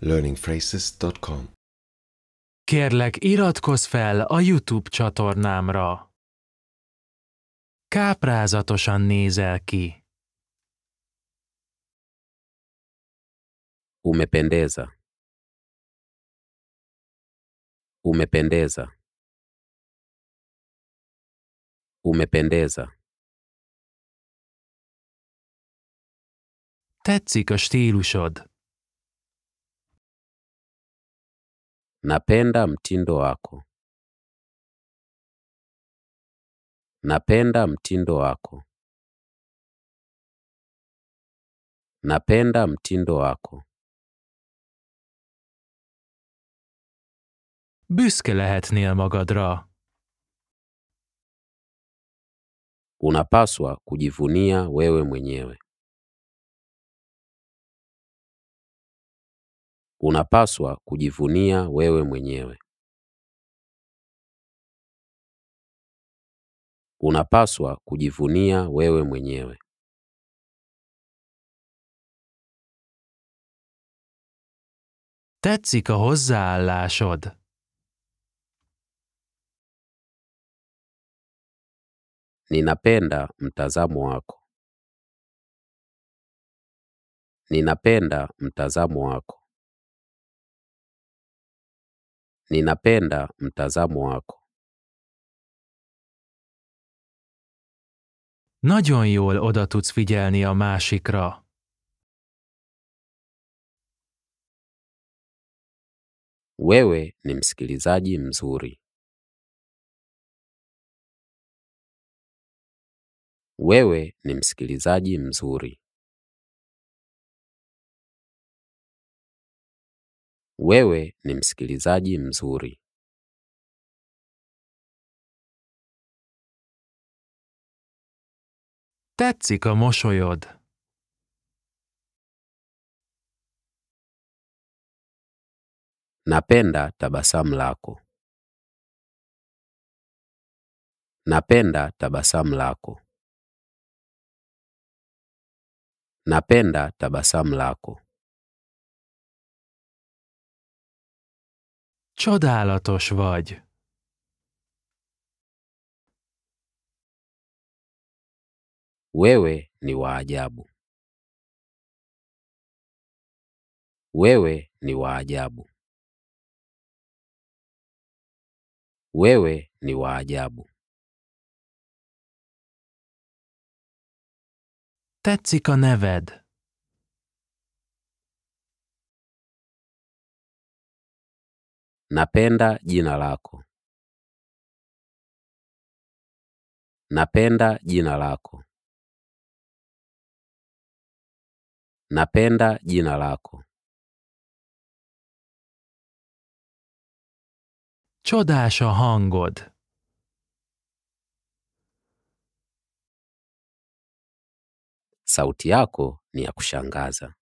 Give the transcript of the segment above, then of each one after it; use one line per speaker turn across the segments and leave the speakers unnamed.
learningphrases.com Kérlek, iratkozz fel a YouTube csatornámra. Káprázatosan nézel ki. Umependeza. Umependeza. Umependeza. Tetszik a stílusod. Napenda mtindo wako. Napenda mtindo wako. Napenda mtindo wako. Büszke lehetnél magadra. Unapaswa kujivunia wewe mwenyewe. unapaswa kujivunia wewe mwenyewe. Unapaswa kujivunia wewe mwenyewe. Tetszik a hozzáállásod. Ninapenda mtazamo wako. Ninapenda mtazamo wako. Ninapenda mtazamo wako. Nagyon jól oda tudsz figyelni a másikra. Wewe ni msikilizaji mzuri. Wewe ni msikilizaji mzuri. Wewe ni msikilizaji mzuri. Tetszik a mosolyod. Napenda tabasamu lako. Napenda tabasamu lako. Napenda tabasamu lako. Csodálatos vagy! Wewe ni wa ajabu. Wewe ni wa ajabu. Wewe ni wa ajabu. Tetszik a neved. Napenda jina lako. Napenda jina lako. Napenda jina lako. Csodás a hangod. Sauti yako ni ya kushangaza.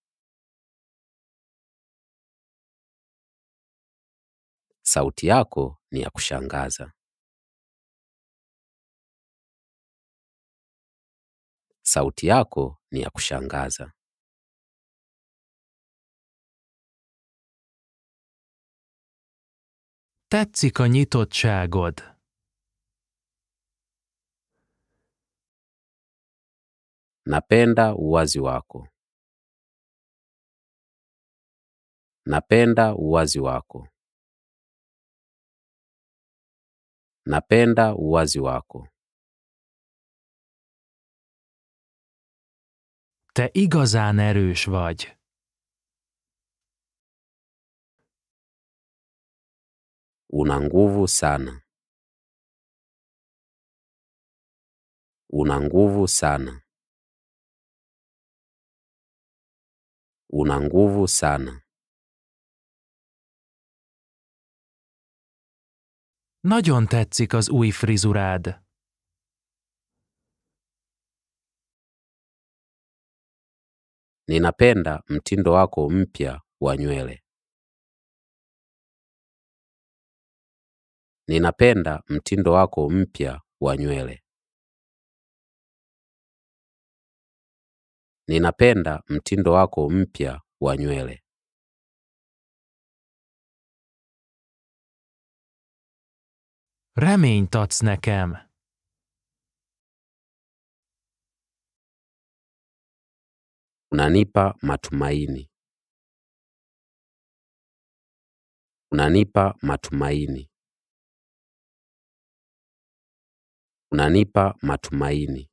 sauti yako ni ya kushangaza. Sauti yako ni ya kushangaza. Tetszik a nyitottságod. Napenda uwazi wako. Napenda uwazi wako. Napenda uwazi wako. Te igazán erős vagy. Una nguvu sana. Una nguvu sana. Una nguvu sana. Nagyon tetszik az új frizurád. Ninapenda mtindo wako mpya wa nywele. Ninapenda mtindo wako mpya wa nywele. Ninapenda mtindo wako mpya wa nywele. Reményt adsz nekem! Unanipa matumaini. Unanipa matumaini. Unanipa matumaini.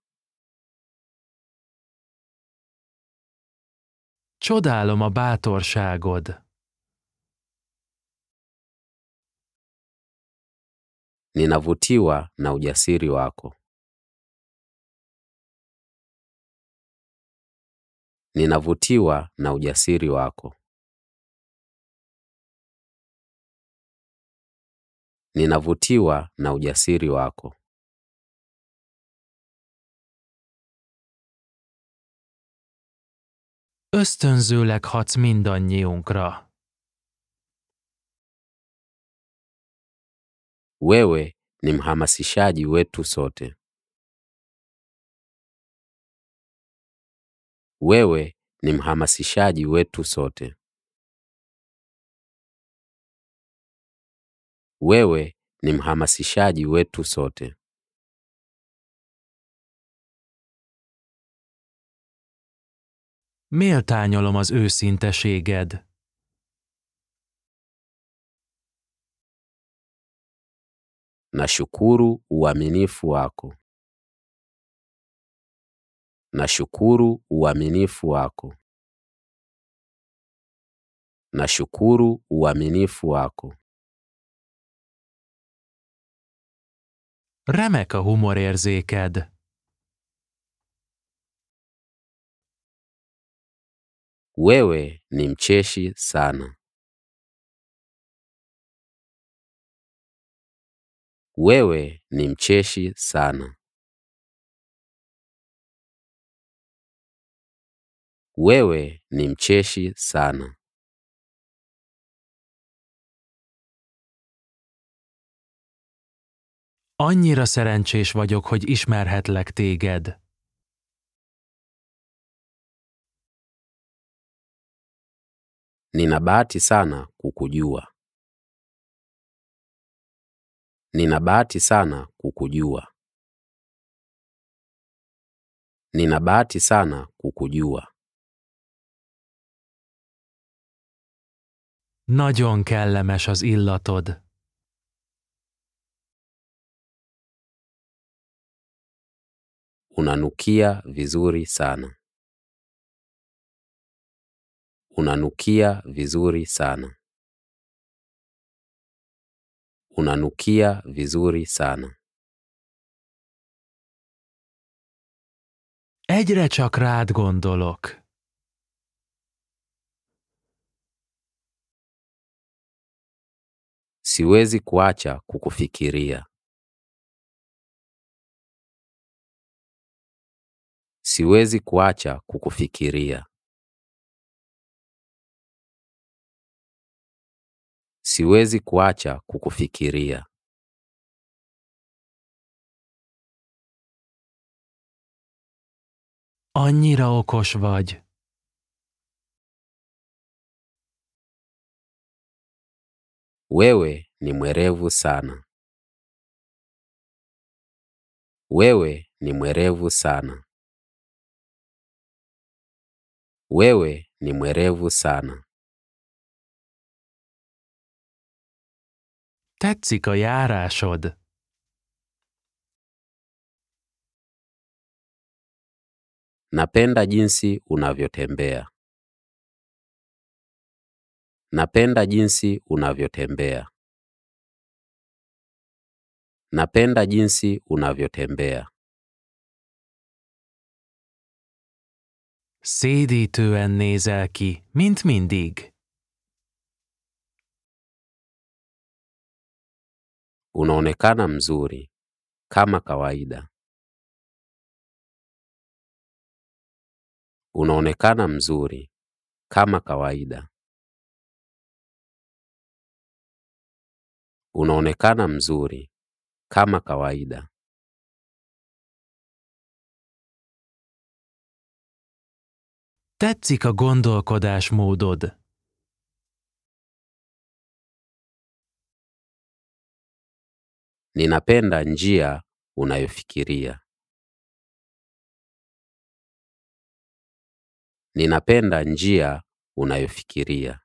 Csodálom a bátorságod. Ninavutiwa na ujasiri wako. Ninavutiwa na ujasiri wako. Ninavutiwa na ujasiri wako. Ösztönzőleg hatsz mindannyiunkra. Wewe ni mhamasishaji wetu sote. Wewe ni mhamasishaji wetu sote. Wewe ni mhamasishaji wetu sote. Méltányolom az őszinteséged. Nashukuru uaminifu wako. Nashukuru uaminifu wako. Nashukuru uaminifu wako. Remek a humorérzéked. Wewe ni mcheshi sana. Wewe ni mcheshi sana. Wewe ni mcheshi sana. Annyira szerencsés vagyok, hogy ismerhetlek téged. Nina bahati sana kukujua. Nina bahati sana kukujua. Nina bahati sana kukujua. Nagyon kellemes az illatod. Unanukia vizuri sana. Unanukia vizuri sana unanukia vizuri sana. Egyre csak rád gondolok. Siwezi kuacha kukufikiria. Siwezi kuacha kukufikiria. siwezi kuacha kukufikiria. Annyira okos vagy. Wewe ni mwerevu sana. Wewe ni mwerevu sana. Wewe ni mwerevu sana. Tetszik a járásod. Napenda jinsi unavyotembea. Napenda jinsi unavyotembea. Napenda jinsi unavyotembea. Szédítően nézel ki, mint mindig. unaonekana mzuri kama kawaida. Unaonekana mzuri kama kawaida. Unaonekana mzuri kama kawaida. Tetszik a gondolkodásmódod. Ninapenda njia unayofikiria. Ninapenda njia unayofikiria.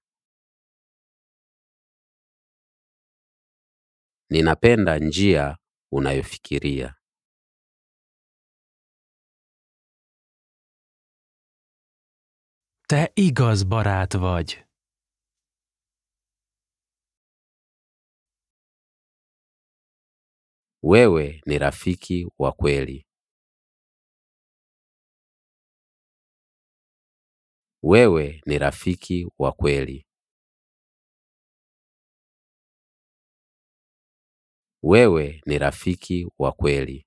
Ninapenda njia unayofikiria. Te igaz barát vagy. wewe ni rafiki wa kweli. Wewe ni rafiki wa kweli. Wewe ni rafiki wa kweli.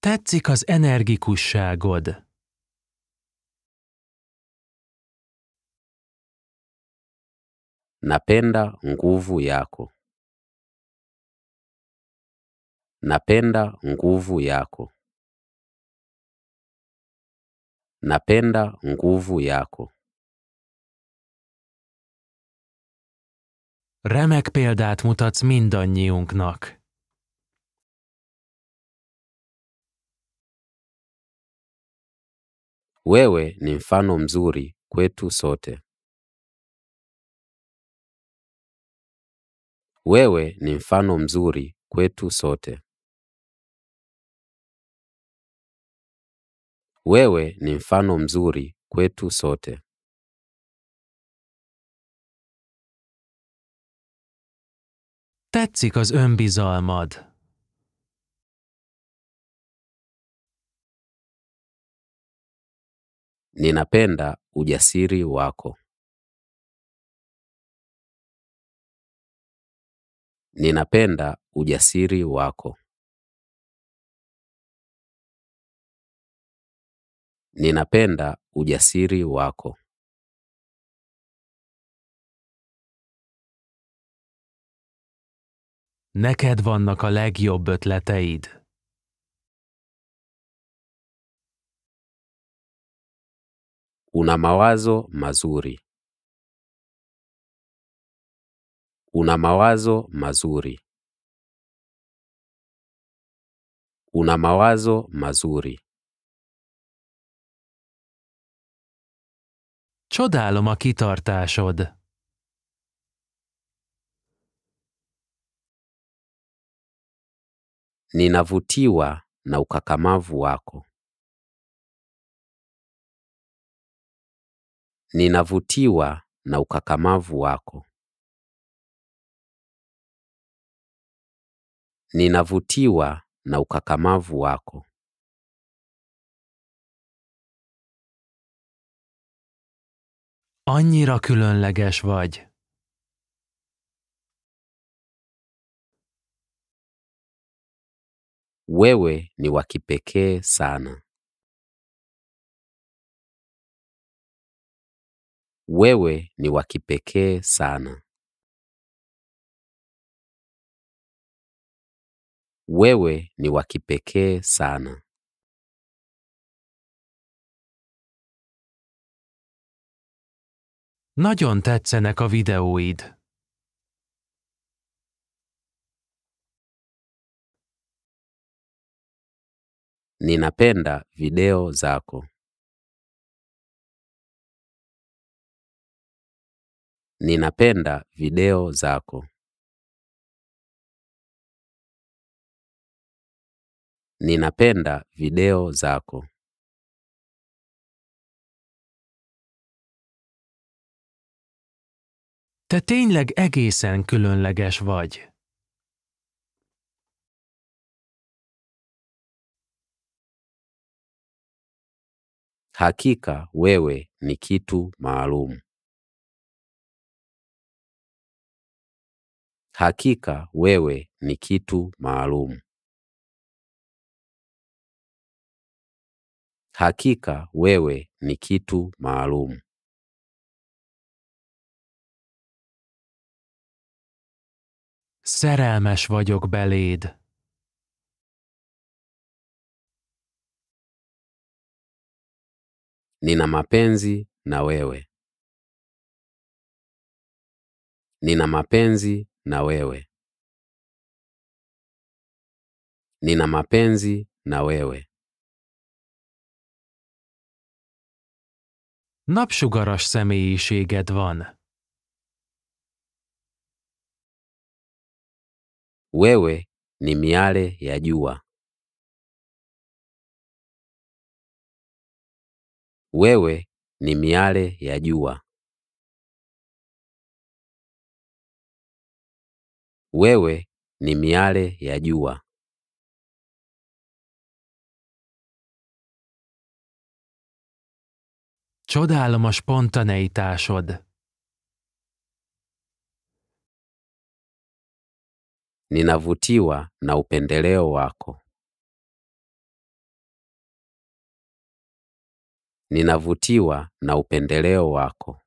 Tetszik az energikusságod. Napenda nguvu yako. Napenda nguvu yako. Napenda nguvu yako. Remek példát mutatsz mindannyiunknak. Wewe ni mfano mzuri kwetu sote. Wewe ni mfano mzuri kwetu sote. Wewe ni mfano mzuri kwetu sote. Tetszik az önbizalmad. Ninapenda ujasiri wako. Ninapenda ujasiri wako. Ninapenda ujasiri wako. Neked vannak a legjobb ötleteid. Una mawazo mazuri. Una mawazo mazuri. Una mawazo mazuri. Csodálom a kitartásod. Ninavutiwa na ukakamavu wako. Ninavutiwa na ukakamavu wako. Ninavutiwa na ukakamavu wako. Annyira különleges vagy. Wewe ni wa kipekee sana. Wewe ni wa kipekee sana. Wewe ni wa kipekee sana. Nagyon tetszenek a videóid. Ninapenda video zako. Ninapenda video zako. Ninapenda video zako. Te tényleg egészen különleges vagy. Hakika wewe ni kitu maalum. Hakika wewe ni kitu maalum. Hakika wewe ni kitu maalum. Szerelmes vagyok beléd. Nina mapenzi na wewe. Nina mapenzi na wewe. Nina mapenzi na wewe. Napsugaras személyiséged van. Wewe ni miale ya jua. Wewe ni miale ya jua. Wewe ni miale ya jua. Csodálom a spontaneitásod. Ninavutiwa na upendeleo wako. Ninavutiwa na upendeleo wako.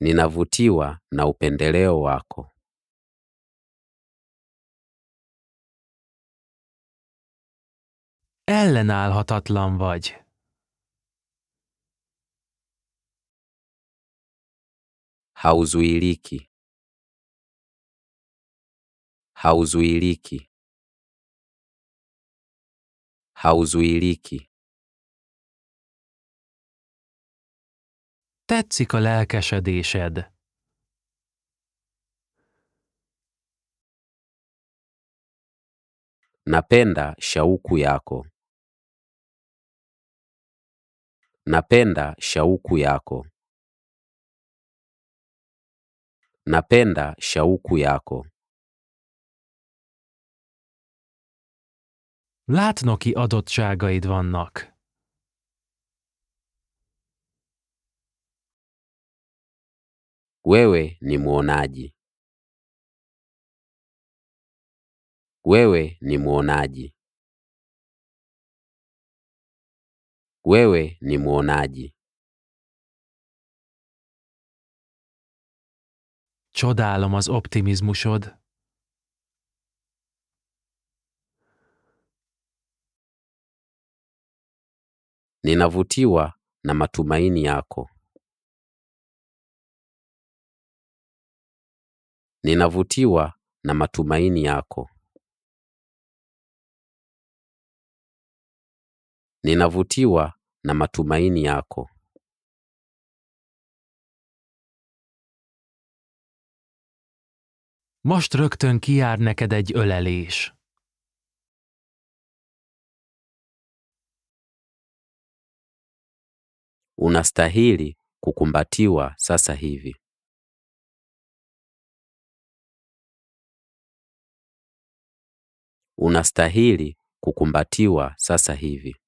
Ninavutiwa na upendeleo wako. ellenállhatatlan vagy. Hauzuiliki Hauzuiliki Hauzuiliki Tetszik a lelkesedésed. Napenda shauku yako. Napenda shauku yako. Napenda shauku yako. Látnoki adottságaid vannak. Wewe ni mwonaji. Wewe ni mwonaji. Wewe ni mwonaji. Csodálom az optimizmusod. Ninavutiwa na matumaini yako. Ninavutiwa na matumaini yako. Ninavutiwa na matumaini yako. Most rögtön kijár neked egy ölelés. Unastahili kukumbatiwa sasa hivi. Unastahili kukumbatiwa sasa hivi.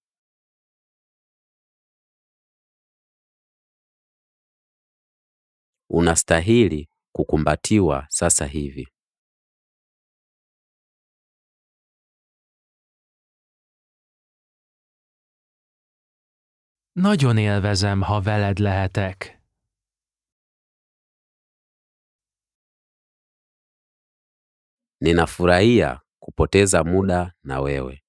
unastahili kukumbatiwa sasa hivi. Nagyon élvezem, ha veled lehetek. Ninafurahia kupoteza muda na wewe.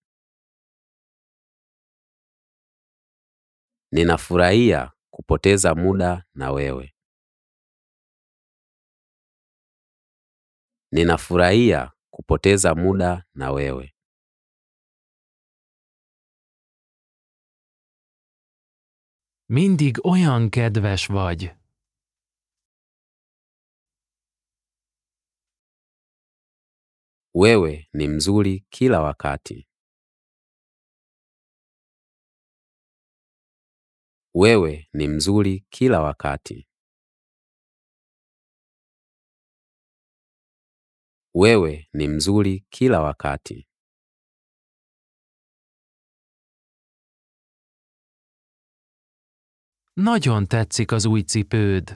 Ninafurahia kupoteza muda na wewe. Ninafurahia kupoteza muda na wewe. Mindig olyan kedves vagy. Wewe ni mzuri kila wakati. Wewe ni mzuri kila wakati. Wewe ni mzuri kila wakati. Nagyon tetszik az új cipőd.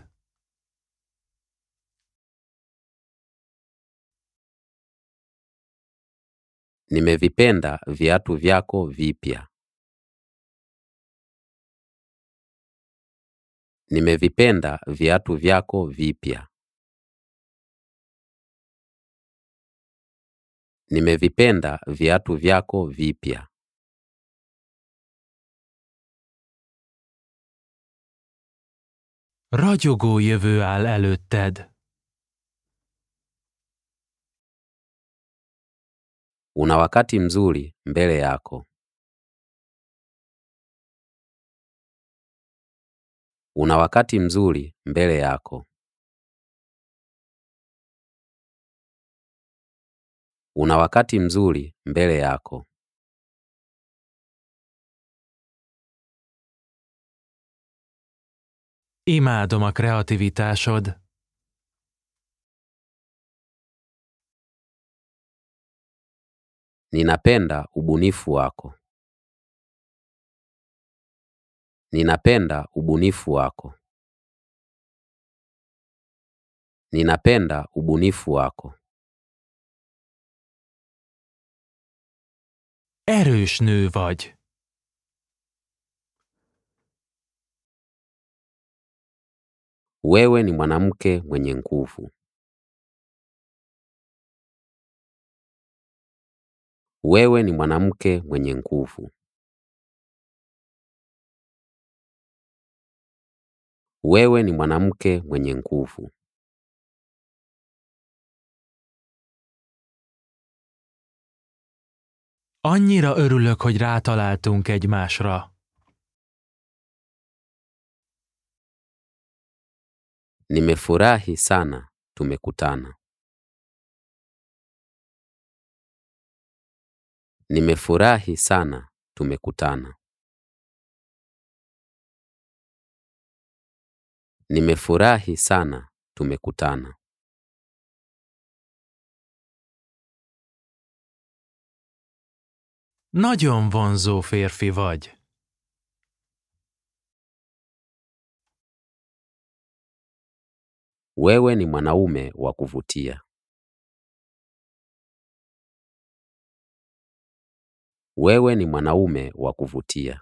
Nimevipenda viatu vyako vipya. Nimevipenda viatu vyako vipya. Nimevipenda viatu vyako vipya. Ragyogó jövő áll előtted. Una wakati mzuri mbele yako. Una wakati mzuri mbele yako. Una wakati mzuri mbele yako. Imádom a kreativitásod. Ninapenda ubunifu wako. Ninapenda ubunifu wako. Ninapenda ubunifu wako. Erős nő vagy. Wewe ni mwanamke mwenye nguvu. Wewe ni mwanamke mwenye nguvu. Wewe ni mwanamke mwenye nguvu. Annyira örülök, hogy rátaláltunk egymásra. Nimefurahi sana tumekutana. Nimefurahi sana tumekutana. Nimefurahi sana tumekutana. Nagyon vonzó férfi vagy. Wewe ni mwanaume wa kuvutia. Wewe ni mwanaume wa kuvutia.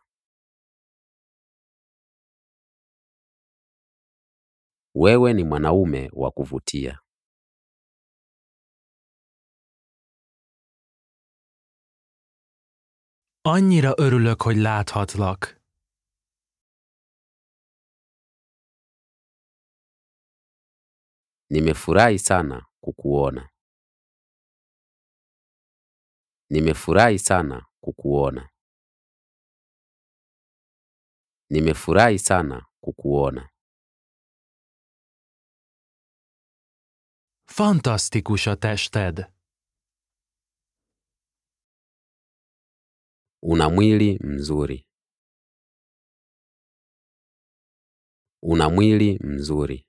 Wewe ni mwanaume wa kuvutia. Annyira örülök, hogy láthatlak. Nimefurahi sana kukuona. Nimefurahi sana kukuona. Nimefurahi sana kukuona. Fantasztikus a tested! Una mwili mzuri. Una mwili mzuri.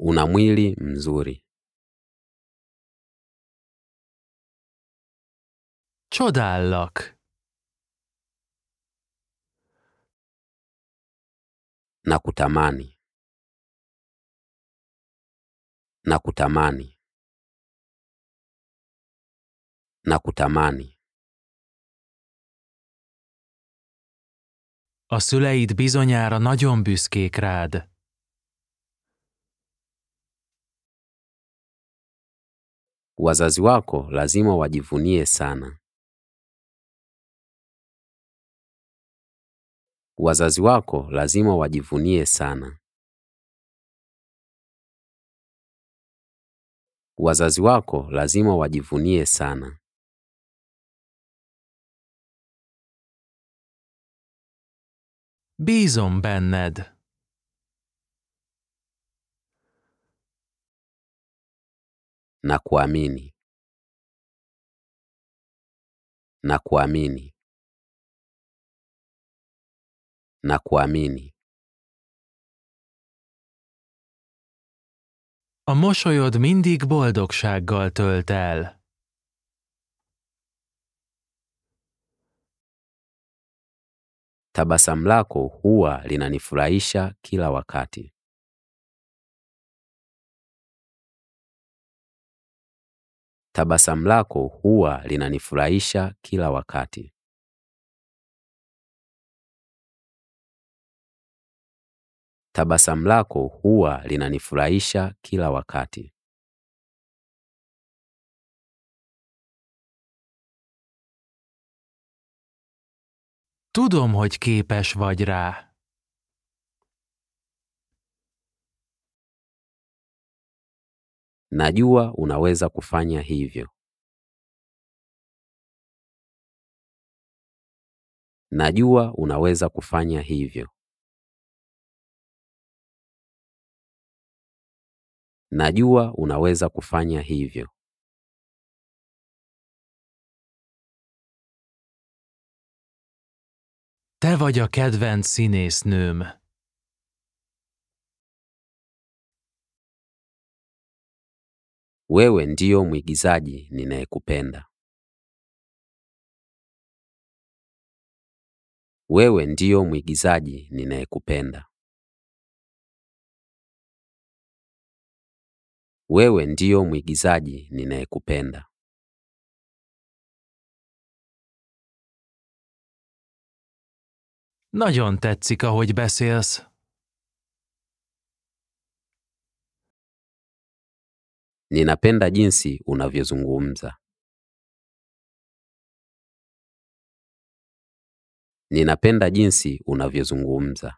Una mwili mzuri. Csodállak. Nakutamani. Nakutamani. na kutamani. A szüleid bizonyára nagyon büszkék rád. Wazazi wako lazima wajivunie sana. Wazazi wako lazima wajivunie sana. Wazazi wako lazima wajivunie sana. Bízom benned! Na kuamini. Na kuamini. Na kuamini. A mosolyod mindig boldogsággal tölt el. Tabasamu lako huwa linanifurahisha kila wakati. Tabasamu lako huwa linanifurahisha kila wakati. Tabasamu lako huwa linanifurahisha kila wakati. Tudom, hogy képes vagy rá. Najua unaweza kufanya hivyo. Najua unaweza kufanya hivyo. Najua unaweza kufanya hivyo. Te vagy a kedvenc színésznőm. Wewe ndiyo mwigizaji ninayekupenda. Wewe ndiyo mwigizaji ninayekupenda. Wewe ndiyo mwigizaji ninayekupenda. Nagyon tetszik, ahogy beszélsz. Ninapenda jinsi unavyozungumza. Ninapenda jinsi unavyozungumza.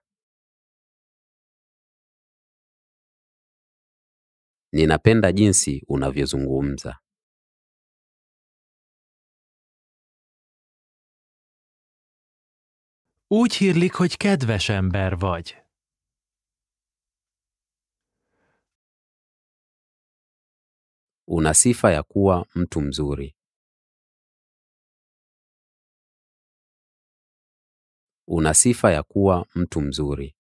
Ninapenda jinsi unavyozungumza. Úgy hírlik, hogy kedves ember vagy. Una sifa ya kuwa mtu mzuri. Una sifa ya kuwa mtu mzuri.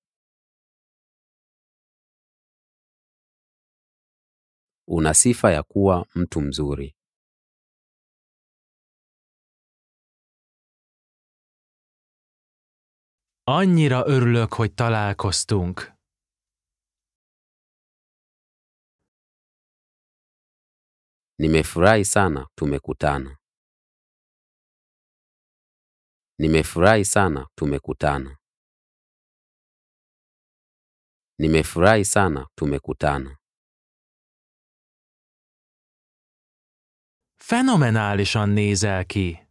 Una sifa ya kuwa mtu mzuri. Annyira örülök, hogy találkoztunk. Nimefurahi sana tumekutana. Nimefurahi sana tumekutana. Nimefurahi sana tumekutana. Fenomenálisan nézel ki.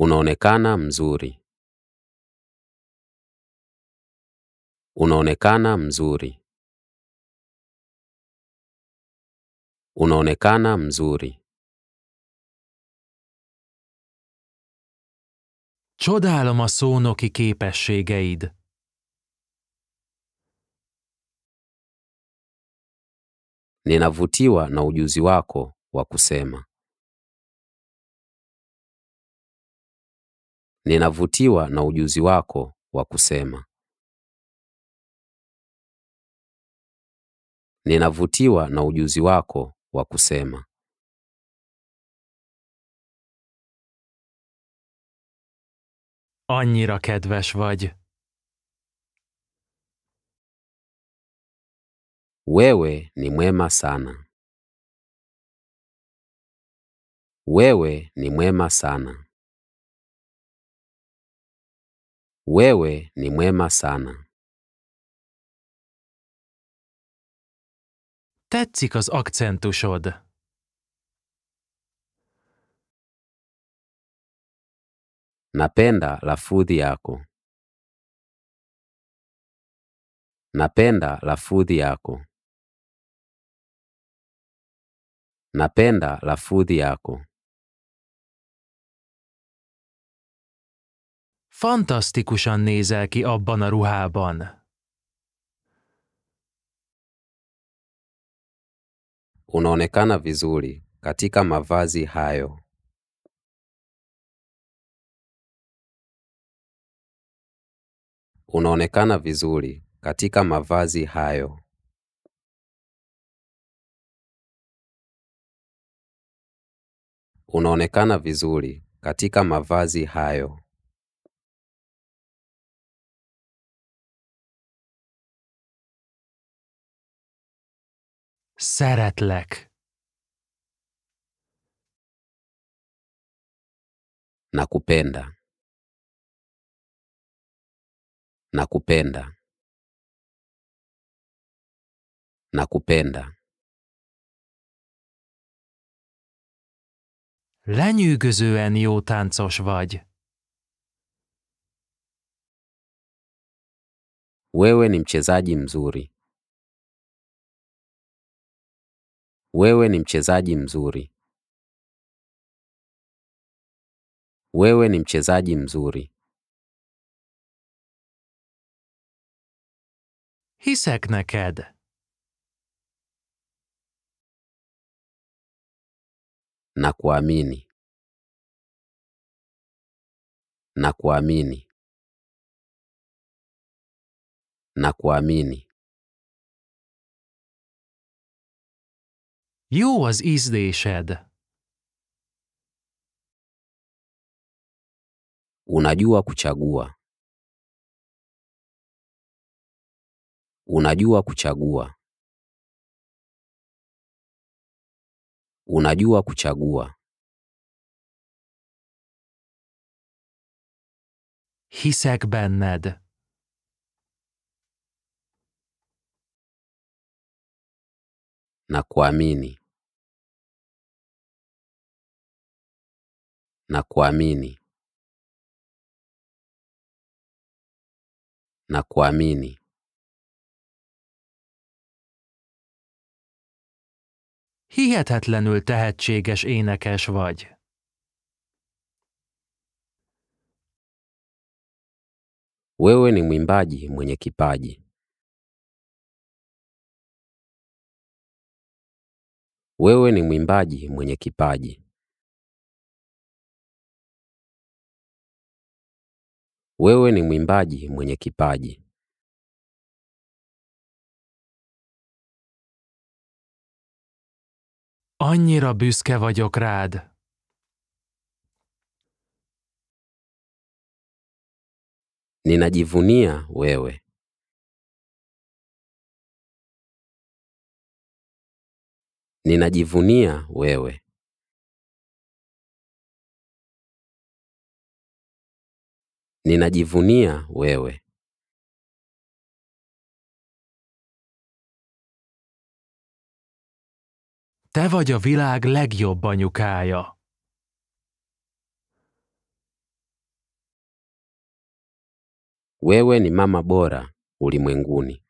Unaonekana mzuri. Unaonekana mzuri. Unaonekana mzuri. Csodálom a szónoki képességeid. Ninavutiwa na ujuzi wako wa kusema. Ninavutiwa na ujuzi wako wa kusema. Ninavutiwa na ujuzi wako wa kusema. Annyira kedves vagy. Wewe ni mwema sana. Wewe ni mwema sana. Wewe ni mwema sana. Tetszik az akcentusod. Napenda lafudhi yako. Napenda lafudhi yako. Napenda lafudhi yako. Fantasztikusan nézel ki abban a ruhában. Unaonekana vizuri katika mavazi hayo. Unaonekana vizuri katika mavazi hayo. Unaonekana vizuri katika mavazi hayo. Szeretlek. Nakupenda. Nakupenda. Nakupenda. Lenyűgözően jó táncos vagy. Wewe ni mchezaji mzuri. Wewe ni mchezaji mzuri. Wewe ni mchezaji mzuri. Hiszek neked. Na kuamini. Na kuamini. Na kuamini. Jó az ízlésed. Unajua kuchagua. Unajua kuchagua. Unajua kuchagua. Hiszek benned. na kuamini na kuamini na kuamini Hihetetlenül tehetséges énekes vagy. Wewe ni mwimbaji mwenye kipaji. Wewe ni mwimbaji mwenye kipaji. Wewe ni mwimbaji mwenye kipaji. Annyira büszke vagyok rád. Ninajivunia wewe. Ninajivunia wewe. Ninajivunia wewe. Te vagy a világ legjobb anyukája. Wewe ni mama bora ulimwenguni.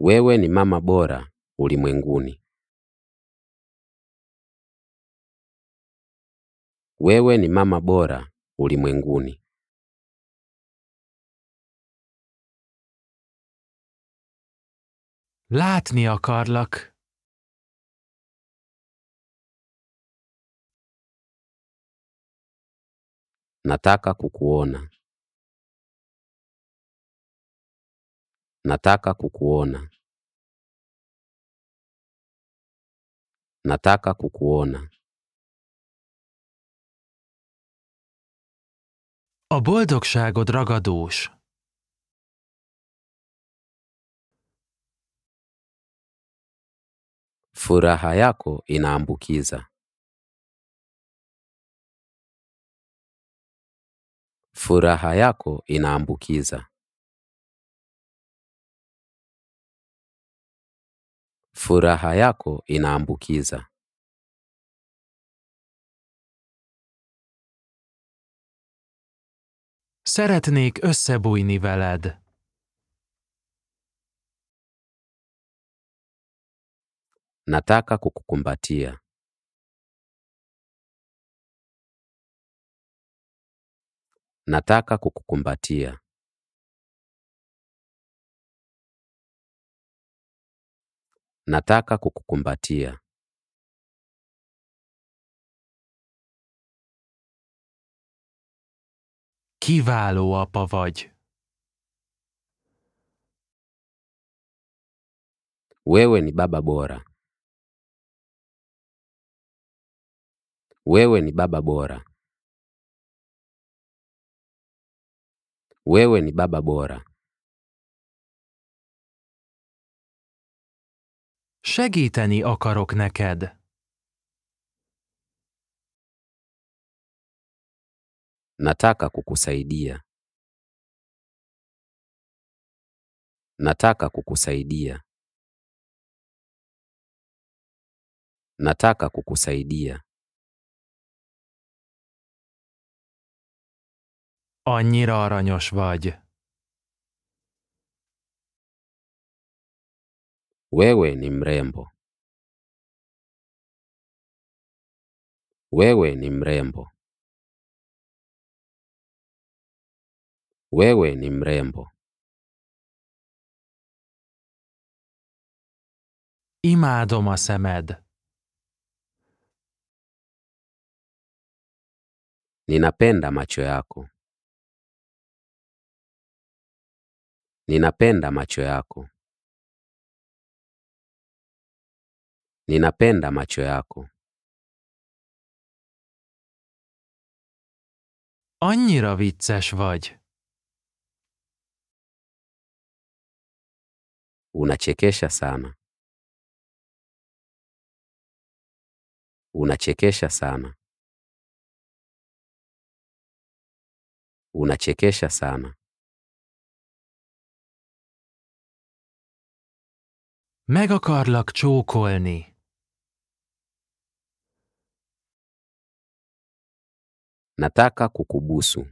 Wewe ni mama bora ulimwenguni. Wewe ni mama bora ulimwenguni. Látni akarlak. Nataka kukuona. Nataka kukuona. Nataka kukuona. A boldogságod ragadós. Furaha yako inaambukiza. Furaha yako inaambukiza. Furaha yako inaambukiza. Szeretnék összebújni veled. Nataka kukukumbatia. Nataka kukukumbatia. Nataka kukukumbatia. Kiváló apa vagy. Wewe ni baba bora. Wewe ni baba bora. Wewe ni baba bora. Segíteni akarok neked. Nataka kukusaidia. Nataka kukusaidia. Nataka kukusaidia. Annyira aranyos vagy. Wewe ni mrembo. Wewe ni mrembo. Wewe ni mrembo. Imádom a szemed. Ninapenda macho yako. Ninapenda macho yako. Ninapenda macho yako. Annyira vicces vagy. Unachekesha sana. Unachekesha sana. Unachekesha sana. Meg akarlak csókolni. Nataka kukubusu.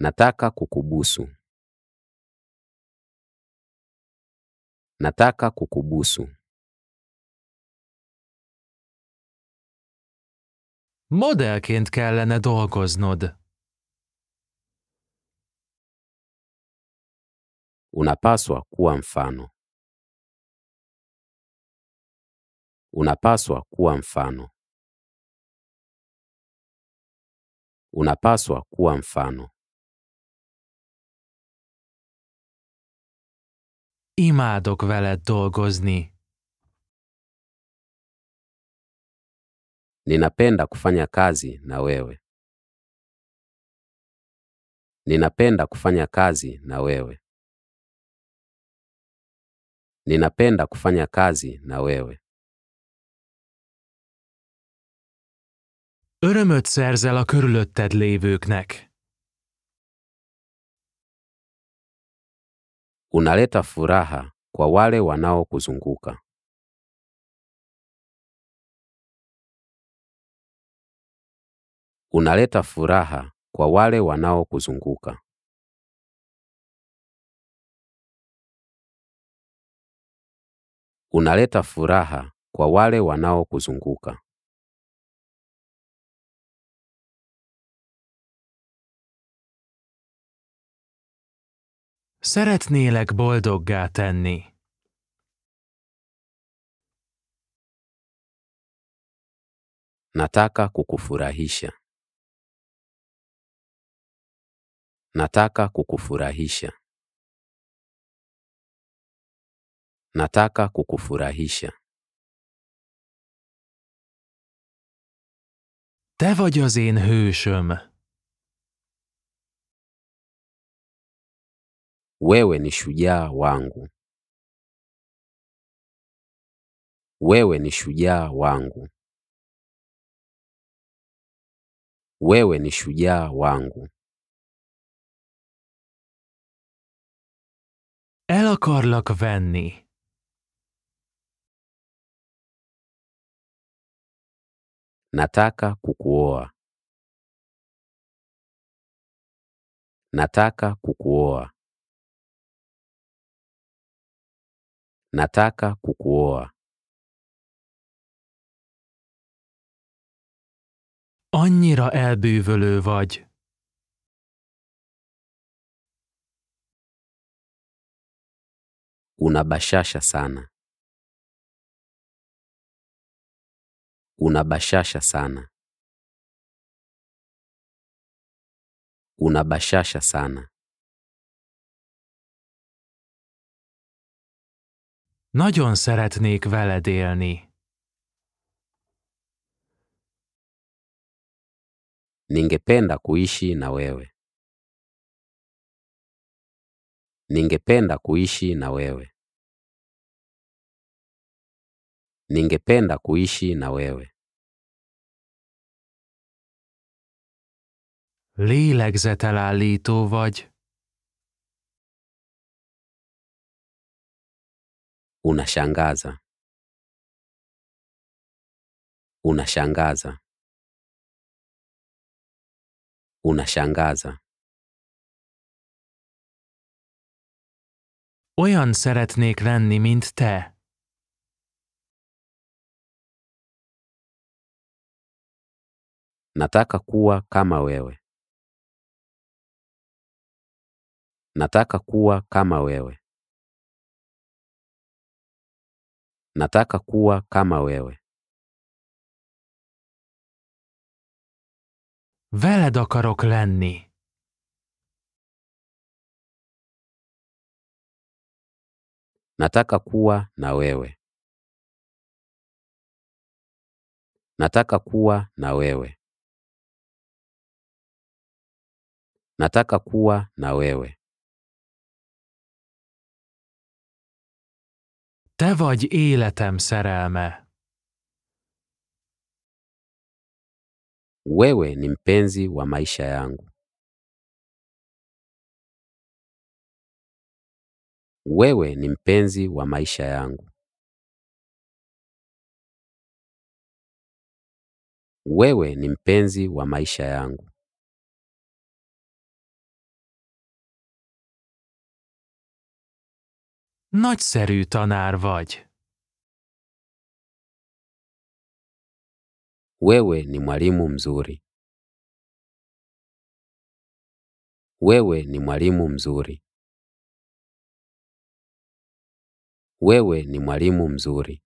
Nataka kukubusu. Nataka kukubusu. Modellként kellene dolgoznod. Unapaswa kuwa mfano. Unapaswa kuwa mfano. unapaswa kuwa mfano. Imádok veled dolgozni. Ninapenda kufanya kazi na wewe. Ninapenda kufanya kazi na wewe. Ninapenda kufanya kazi na wewe. Örömöt szerzel a körülötted lévőknek. Unaleta furaha kwa wale wanaokuzunguka. Unaleta furaha kwa wale wanaokuzunguka. Unaleta furaha kwa wale wanaokuzunguka. Szeretnélek boldoggá tenni. Nataka kukufurahisha. Nataka kukufurahisha. Nataka kukufurahisha. Te vagy az én hősöm. Wewe ni shujaa wangu. Wewe ni shujaa wangu. Wewe ni shujaa wangu. El akarlak venni. Nataka kukuoa. Nataka kukuoa. Nataka kukuoa. Annyira elbűvölő vagy. Unabashasha sana. Unabashasha sana. Unabashasha sana. Nagyon szeretnék veled élni. Ningependa kuishi na wewe. Ningependa kuishi na wewe. Ningependa kuishi na wewe. Lélegzetelállító vagy. unashangaza unashangaza unashangaza. Olyan szeretnék lenni, mint te. Nataka kuwa kama wewe. Nataka kuwa kama wewe. Nataka kuwa kama wewe. Veled akarok lenni. Nataka kuwa na wewe. Nataka kuwa na wewe. Nataka kuwa na wewe. Te vagy életem szerelme. Wewe ni mpenzi wa maisha yangu. Wewe ni mpenzi wa maisha yangu. Wewe ni mpenzi wa maisha yangu. Nagyszerű tanár vagy. Wewe ni mwalimu mzuri. Wewe ni mwalimu mzuri. Wewe ni mwalimu mzuri.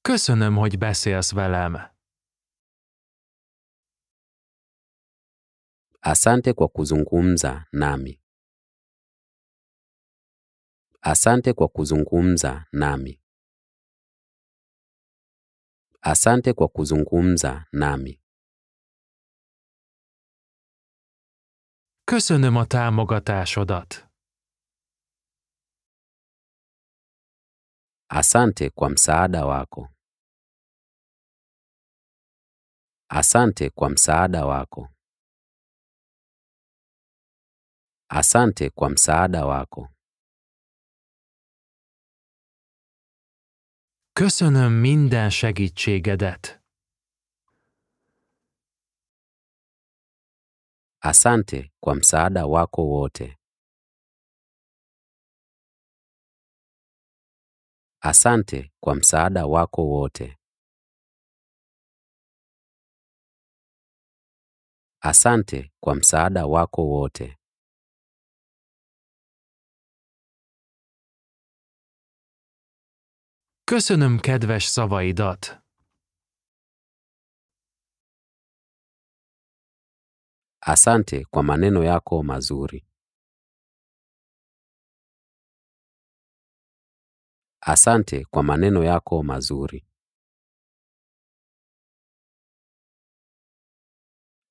Köszönöm, hogy beszélsz velem. Asante kwa kuzungumza nami. Asante kwa kuzungumza nami. Asante kwa kuzungumza nami. Köszönöm a támogatásodat. Asante kwa msaada wako. Asante kwa msaada wako. Asante kwa msaada wako. Köszönöm minden segítségedet. Asante kwa msaada wako wote. Asante kwa msaada wako wote. Asante kwa msaada wako wote. Köszönöm kedves szavaidat! Asante kwa maneno yako mazuri. Asante kwa maneno yako mazuri.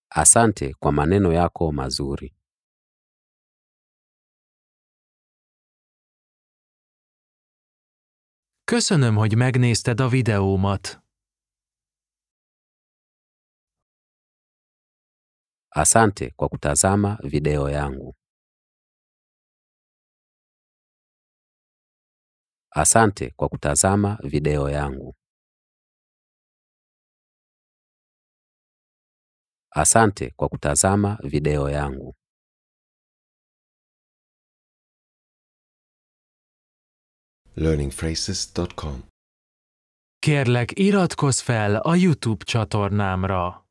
Asante kwa maneno yako mazuri. Köszönöm, hogy megnézted a videómat. Asante kwa kutazama video yangu. Asante kwa kutazama video yangu. Asante kwa kutazama video yangu. learningphrases.com. Kérlek, iratkozz fel a YouTube csatornámra!